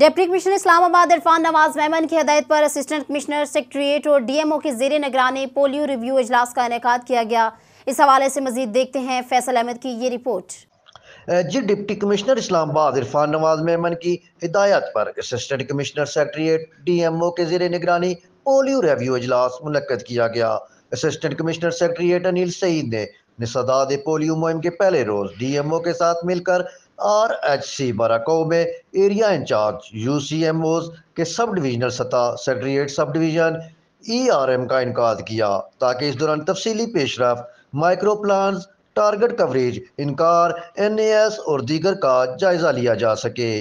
deputy commissioner Islamabad Irfan Nawaz Memon की हदायत पर असिस्टेंट कमिश्नर सेक्रेटरीट और डीएमओ के जेर निगरानी पोलियो रिव्यू इजलास का इनका किया गया इस हवाले से मजीद देखते हैं फैसल अहमद की ये रिपोर्ट जी डिप्टी कमिश्नर इस्लामाबाद इरफान नवाज मेमन की हिदायत पर असिस्टेंट कमिश्नर सेक्रेटरीट डीएमओ के जेर निगरानी पोलियो रिव्यू इजलास मुनद किया गया assistant commissioner secretariat Anil Saeed ने निसदाद पोलियो मुहिम के पहले रोज डीएमओ के साथ मिलकर आर एच सी बराकऊ में area incharge U C M Os के सब डिवीजनल सतह secretariat sub division E e R M का इनका किया ताकि इस दौरान तफसीली पेशरफ माइक्रो प्लान टारगेट कवरेज इनकार एन ए एस और दीगर का जायज़ा लिया जा सके